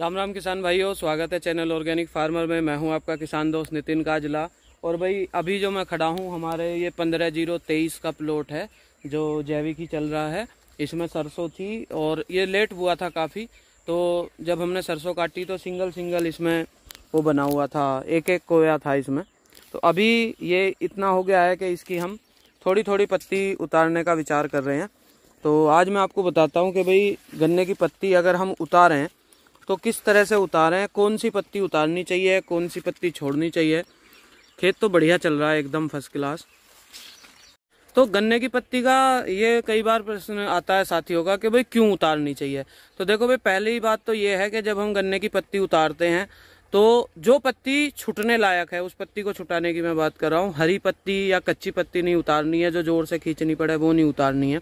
राम राम किसान भाइयों स्वागत है चैनल ऑर्गेनिक फार्मर में मैं हूं आपका किसान दोस्त नितिन काजला और भाई अभी जो मैं खड़ा हूं हमारे ये पंद्रह जीरो तेईस का प्लॉट है जो जैविक ही चल रहा है इसमें सरसों थी और ये लेट हुआ था काफ़ी तो जब हमने सरसों काटी तो सिंगल सिंगल इसमें वो बना हुआ था एक एक कोया था इसमें तो अभी ये इतना हो गया है कि इसकी हम थोड़ी थोड़ी पत्ती उतारने का विचार कर रहे हैं तो आज मैं आपको बताता हूँ कि भाई गन्ने की पत्ती अगर हम उतारें तो किस तरह से उतारें कौन सी पत्ती उतारनी चाहिए कौन सी पत्ती छोड़नी चाहिए खेत तो बढ़िया चल रहा है एकदम फर्स्ट क्लास तो गन्ने की पत्ती का ये कई बार प्रश्न आता है साथियों का कि भाई क्यों उतारनी चाहिए तो देखो भाई पहली बात तो ये है कि जब हम गन्ने की पत्ती उतारते हैं तो जो पत्ती छुटने लायक है उस पत्ती को छुटाने की मैं बात कर रहा हूँ हरी पत्ती या कच्ची पत्ती नहीं उतारनी है जो जोर से खींचनी पड़े वो नहीं उतारनी है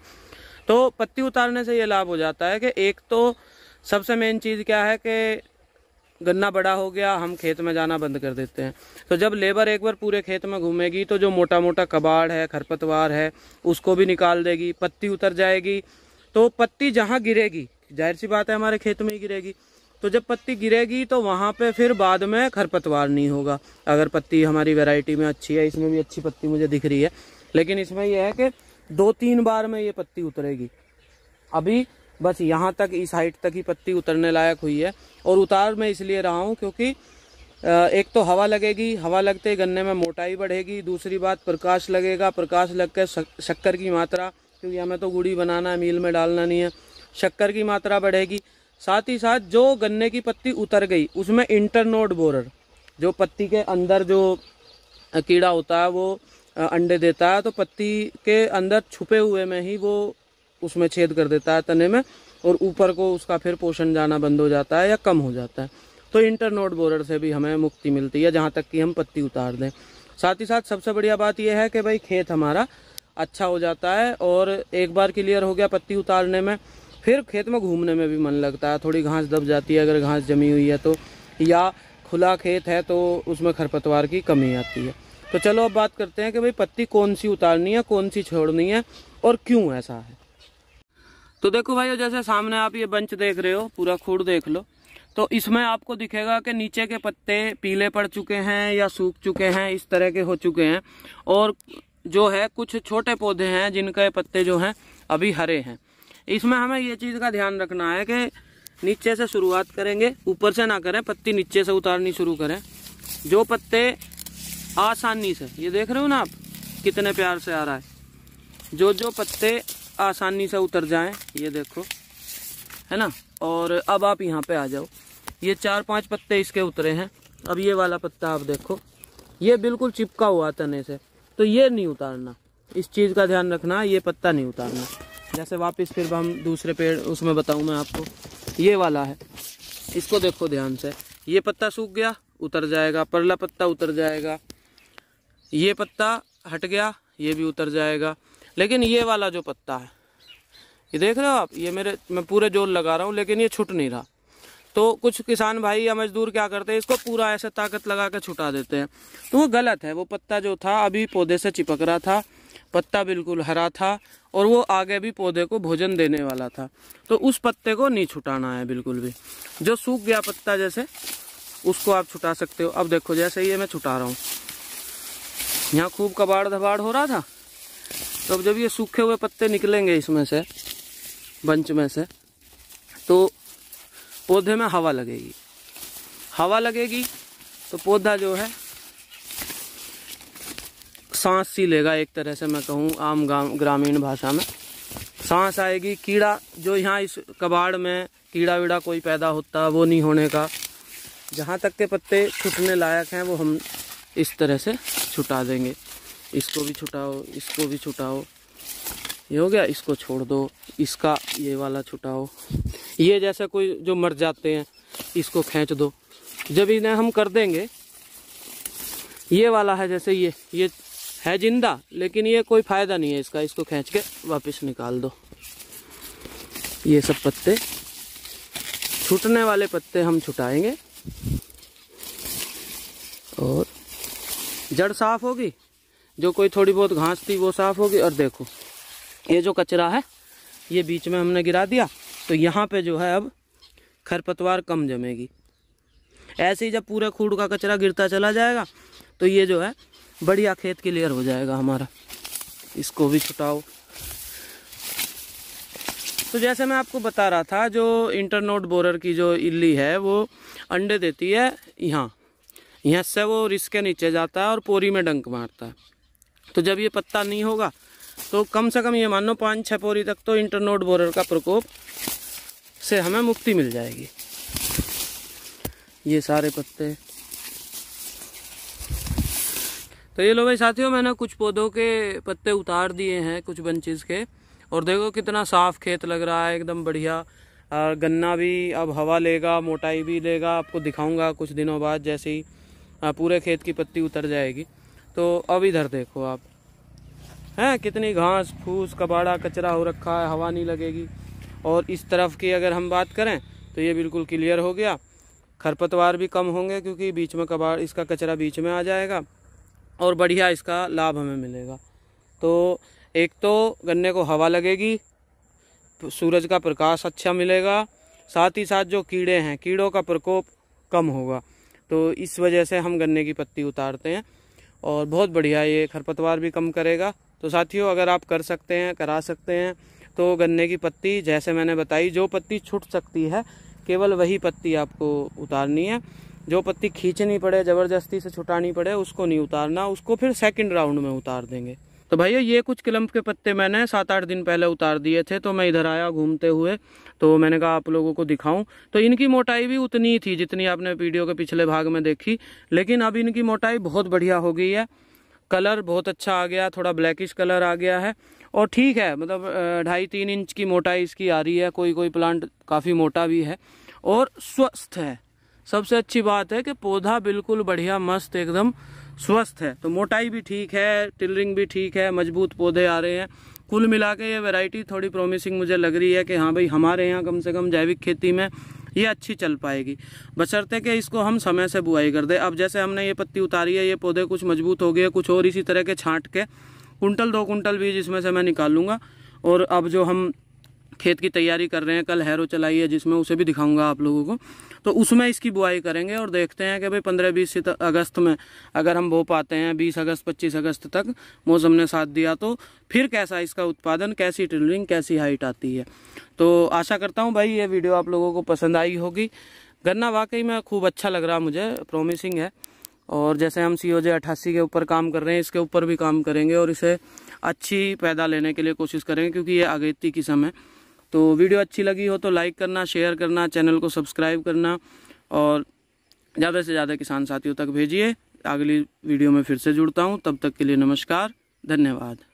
तो पत्ती उतारने से ये लाभ हो जाता है कि एक तो सबसे मेन चीज़ क्या है कि गन्ना बड़ा हो गया हम खेत में जाना बंद कर देते हैं तो जब लेबर एक बार पूरे खेत में घूमेगी तो जो मोटा मोटा कबाड़ है खरपतवार है उसको भी निकाल देगी पत्ती उतर जाएगी तो पत्ती जहाँ गिरेगी जाहिर सी बात है हमारे खेत में ही गिरेगी तो जब पत्ती गिरेगी तो वहाँ पे फिर बाद में खरपतवार नहीं होगा अगर पत्ती हमारी वेराइटी में अच्छी है इसमें भी अच्छी पत्ती मुझे दिख रही है लेकिन इसमें यह है कि दो तीन बार में ये पत्ती उतरेगी अभी बस यहाँ तक इस हाइट तक ही पत्ती उतरने लायक हुई है और उतार मैं इसलिए रहा हूँ क्योंकि एक तो हवा लगेगी हवा लगते ही गन्ने में मोटाई बढ़ेगी दूसरी बात प्रकाश लगेगा प्रकाश लग कर शक्कर की मात्रा क्योंकि हमें तो गुड़ी बनाना है मील में डालना नहीं है शक्कर की मात्रा बढ़ेगी साथ ही साथ जो गन्ने की पत्ती उतर गई उसमें इंटरनोड बोरर जो पत्ती के अंदर जो कीड़ा होता है वो अंडे देता है तो पत्ती के अंदर छुपे हुए में ही वो उसमें छेद कर देता है तने में और ऊपर को उसका फिर पोषण जाना बंद हो जाता है या कम हो जाता है तो इंटरनोड बोरर से भी हमें मुक्ति मिलती है जहाँ तक कि हम पत्ती उतार दें साथ ही साथ सबसे बढ़िया बात यह है कि भाई खेत हमारा अच्छा हो जाता है और एक बार क्लियर हो गया पत्ती उतारने में फिर खेत में घूमने में भी मन लगता है थोड़ी घास दब जाती है अगर घास जमी हुई है तो या खुला खेत है तो उसमें खरपतवार की कमी आती है तो चलो अब बात करते हैं कि भाई पत्ती कौन सी उतारनी है कौन सी छोड़नी है और क्यों ऐसा है तो देखो भाई जैसे सामने आप ये बंच देख रहे हो पूरा खूड़ देख लो तो इसमें आपको दिखेगा कि नीचे के पत्ते पीले पड़ चुके हैं या सूख चुके हैं इस तरह के हो चुके हैं और जो है कुछ छोटे पौधे हैं जिनके पत्ते जो हैं अभी हरे हैं इसमें हमें ये चीज़ का ध्यान रखना है कि नीचे से शुरुआत करेंगे ऊपर से ना करें पत्ती नीचे से उतारनी शुरू करें जो पत्ते आसानी से ये देख रहे हो ना आप कितने प्यार से आ रहा है जो जो पत्ते आसानी से उतर जाएं ये देखो है ना और अब आप यहाँ पे आ जाओ ये चार पांच पत्ते इसके उतरे हैं अब ये वाला पत्ता आप देखो ये बिल्कुल चिपका हुआ तने से तो ये नहीं उतारना इस चीज़ का ध्यान रखना ये पत्ता नहीं उतारना जैसे वापस फिर हम दूसरे पेड़ उसमें बताऊँ मैं आपको ये वाला है इसको देखो ध्यान से ये पत्ता सूख गया उतर जाएगा परला पत्ता उतर जाएगा ये पत्ता हट गया ये भी उतर जाएगा लेकिन ये वाला जो पत्ता है ये देख रहे हो आप ये मेरे मैं पूरे जोर लगा रहा हूँ लेकिन ये छुट नहीं रहा तो कुछ किसान भाई या मजदूर क्या करते हैं इसको पूरा ऐसे ताकत लगा कर छुटा देते हैं तो वो गलत है वो पत्ता जो था अभी पौधे से चिपक रहा था पत्ता बिल्कुल हरा था और वो आगे भी पौधे को भोजन देने वाला था तो उस पत्ते को नहीं छुटाना है बिल्कुल भी जो सूख गया पत्ता जैसे उसको आप छुटा सकते हो अब देखो जैसे ये मैं छुटा रहा हूँ यहाँ खूब कबाड़ धबाड़ हो रहा था तो अब जब ये सूखे हुए पत्ते निकलेंगे इसमें से बंच में से तो पौधे में हवा लगेगी हवा लगेगी तो पौधा जो है सांस सी लेगा एक तरह से मैं कहूँ आम ग्रामीण भाषा में सांस आएगी कीड़ा जो यहाँ इस कबाड़ में कीड़ा वीड़ा कोई पैदा होता वो नहीं होने का जहाँ तक के पत्ते छुटने लायक हैं वो हम इस तरह से छुटा देंगे इसको भी छुटाओ इसको भी छुटाओ ये हो गया इसको छोड़ दो इसका ये वाला छुटाओ ये जैसा कोई जो मर जाते हैं इसको खींच दो जब इन्हें हम कर देंगे ये वाला है जैसे ये ये है जिंदा लेकिन ये कोई फ़ायदा नहीं है इसका इसको खींच के वापस निकाल दो ये सब पत्ते छूटने वाले पत्ते हम छुटाएंगे और जड़ साफ होगी जो कोई थोड़ी बहुत घास थी वो साफ़ होगी और देखो ये जो कचरा है ये बीच में हमने गिरा दिया तो यहाँ पे जो है अब खरपतवार कम जमेगी ऐसे ही जब पूरे खूड़ का कचरा गिरता चला जाएगा तो ये जो है बढ़िया खेत क्लियर हो जाएगा हमारा इसको भी छुटाओ तो जैसे मैं आपको बता रहा था जो इंटरनोट बोरर की जो इल्ली है वो अंडे देती है यहाँ यहाँ से वो रिस के नीचे जाता है और पोरी में डंक मारता है तो जब ये पत्ता नहीं होगा तो कम से कम ये मान लो पाँच छः पोरी तक तो इंटरनोड बोरर का प्रकोप से हमें मुक्ति मिल जाएगी ये सारे पत्ते तो ये लो भाई साथियों मैंने कुछ पौधों के पत्ते उतार दिए हैं कुछ बंचेस के और देखो कितना साफ खेत लग रहा है एकदम बढ़िया गन्ना भी अब हवा लेगा मोटाई भी लेगा आपको दिखाऊंगा कुछ दिनों बाद जैसे ही पूरे खेत की पत्ती उतर जाएगी तो अब इधर देखो आप हैं कितनी घास फूस कबाड़ा कचरा हो रखा है हवा नहीं लगेगी और इस तरफ की अगर हम बात करें तो ये बिल्कुल क्लियर हो गया खरपतवार भी कम होंगे क्योंकि बीच में कबाड़ इसका कचरा बीच में आ जाएगा और बढ़िया इसका लाभ हमें मिलेगा तो एक तो गन्ने को हवा लगेगी सूरज का प्रकाश अच्छा मिलेगा साथ ही साथ जो कीड़े हैं कीड़ों का प्रकोप कम होगा तो इस वजह से हम गन्ने की पत्ती उतारते हैं और बहुत बढ़िया ये खरपतवार भी कम करेगा तो साथियों अगर आप कर सकते हैं करा सकते हैं तो गन्ने की पत्ती जैसे मैंने बताई जो पत्ती छूट सकती है केवल वही पत्ती आपको उतारनी है जो पत्ती खींचनी पड़े ज़बरदस्ती से छुटानी पड़े उसको नहीं उतारना उसको फिर सेकंड राउंड में उतार देंगे तो भैया ये कुछ क्लम्प के पत्ते मैंने सात आठ दिन पहले उतार दिए थे तो मैं इधर आया घूमते हुए तो मैंने कहा आप लोगों को दिखाऊं तो इनकी मोटाई भी उतनी थी जितनी आपने वीडियो के पिछले भाग में देखी लेकिन अब इनकी मोटाई बहुत बढ़िया हो गई है कलर बहुत अच्छा आ गया थोड़ा ब्लैकिश कलर आ गया है और ठीक है मतलब ढाई तीन इंच की मोटाई इसकी आ रही है कोई कोई प्लांट काफ़ी मोटा भी है और स्वस्थ है सबसे अच्छी बात है कि पौधा बिल्कुल बढ़िया मस्त एकदम स्वस्थ है तो मोटाई भी ठीक है टिलरिंग भी ठीक है मजबूत पौधे आ रहे हैं कुल मिला के ये वेराइटी थोड़ी प्रोमिसिंग मुझे लग रही है कि हाँ भाई हमारे यहाँ कम से कम जैविक खेती में ये अच्छी चल पाएगी बशर्ते कि इसको हम समय से बुआई कर दे अब जैसे हमने ये पत्ती उतारी है ये पौधे कुछ मजबूत हो गए कुछ और इसी तरह के छांट के कुंटल दो कुंटल बीज इसमें से मैं निकालूंगा और अब जो हम खेत की तैयारी कर रहे हैं कल हैरो चलाई है जिसमें उसे भी दिखाऊंगा आप लोगों को तो उसमें इसकी बुआई करेंगे और देखते हैं कि भाई पंद्रह बीस अगस्त में अगर हम बो पाते हैं बीस अगस्त पच्चीस अगस्त तक मौसम ने साथ दिया तो फिर कैसा इसका उत्पादन कैसी ट्रिलिंग कैसी हाइट आती है तो आशा करता हूँ भाई ये वीडियो आप लोगों को पसंद आई होगी गन्ना वाकई में खूब अच्छा लग रहा मुझे प्रोमिसिंग है और जैसे हम सी ओ जे अट्ठासी के ऊपर काम कर रहे हैं इसके ऊपर भी काम करेंगे और इसे अच्छी पैदा लेने के लिए कोशिश करेंगे क्योंकि ये अगेती किस्म है तो वीडियो अच्छी लगी हो तो लाइक करना शेयर करना चैनल को सब्सक्राइब करना और ज़्यादा से ज़्यादा किसान साथियों तक भेजिए अगली वीडियो में फिर से जुड़ता हूँ तब तक के लिए नमस्कार धन्यवाद